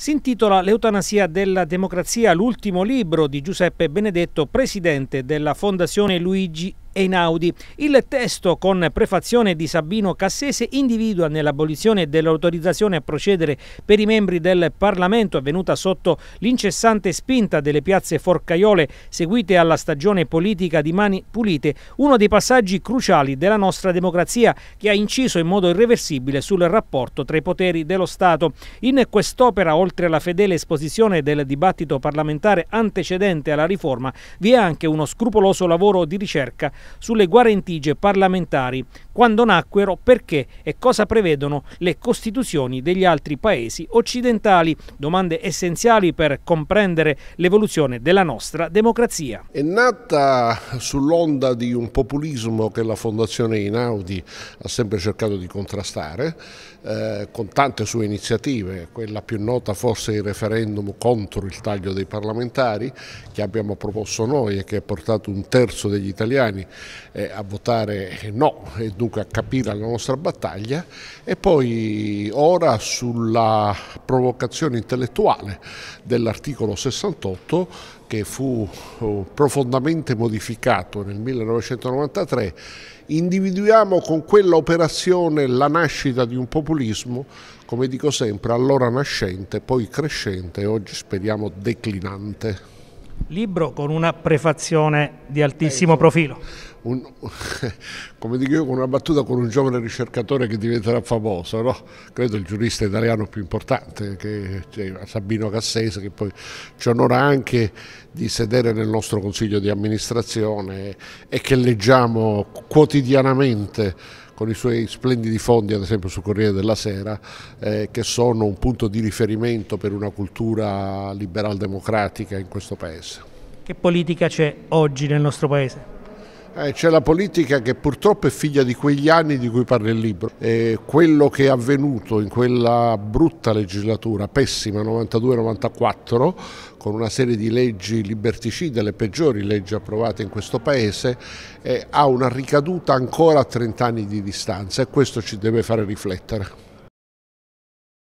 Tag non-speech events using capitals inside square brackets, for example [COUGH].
si intitola L'eutanasia della democrazia, l'ultimo libro di Giuseppe Benedetto, presidente della Fondazione Luigi Einaudi. Il testo, con prefazione di Sabino Cassese, individua nell'abolizione dell'autorizzazione a procedere per i membri del Parlamento avvenuta sotto l'incessante spinta delle piazze forcaiole seguite alla stagione politica di mani pulite, uno dei passaggi cruciali della nostra democrazia che ha inciso in modo irreversibile sul rapporto tra i poteri dello Stato. In quest'opera, oltre alla fedele esposizione del dibattito parlamentare antecedente alla riforma, vi è anche uno scrupoloso lavoro di ricerca sulle guarentigie parlamentari, quando nacquero, perché e cosa prevedono le costituzioni degli altri paesi occidentali, domande essenziali per comprendere l'evoluzione della nostra democrazia. È nata sull'onda di un populismo che la Fondazione Inaudi ha sempre cercato di contrastare, eh, con tante sue iniziative, quella più nota forse il referendum contro il taglio dei parlamentari che abbiamo proposto noi e che ha portato un terzo degli italiani eh, a votare no e dunque a capire la nostra battaglia e poi ora sulla provocazione intellettuale dell'articolo 68 che fu oh, profondamente modificato nel 1993, individuiamo con quella operazione la nascita di un populismo, come dico sempre, allora nascente, poi crescente e oggi speriamo declinante libro con una prefazione di altissimo profilo. Un, [LAUGHS] come dico io, con una battuta con un giovane ricercatore che diventerà famoso, no? credo il giurista italiano più importante, che, cioè, Sabino Cassese, che poi ci onora anche di sedere nel nostro consiglio di amministrazione e che leggiamo quotidianamente con i suoi splendidi fondi ad esempio su Corriere della Sera eh, che sono un punto di riferimento per una cultura liberal democratica in questo Paese. Che politica c'è oggi nel nostro Paese? Eh, c'è la politica che purtroppo è figlia di quegli anni di cui parla il libro. E quello che è avvenuto in quella brutta legislatura, pessima 92-94, con una serie di leggi liberticide, le peggiori leggi approvate in questo Paese, eh, ha una ricaduta ancora a 30 anni di distanza e questo ci deve fare riflettere.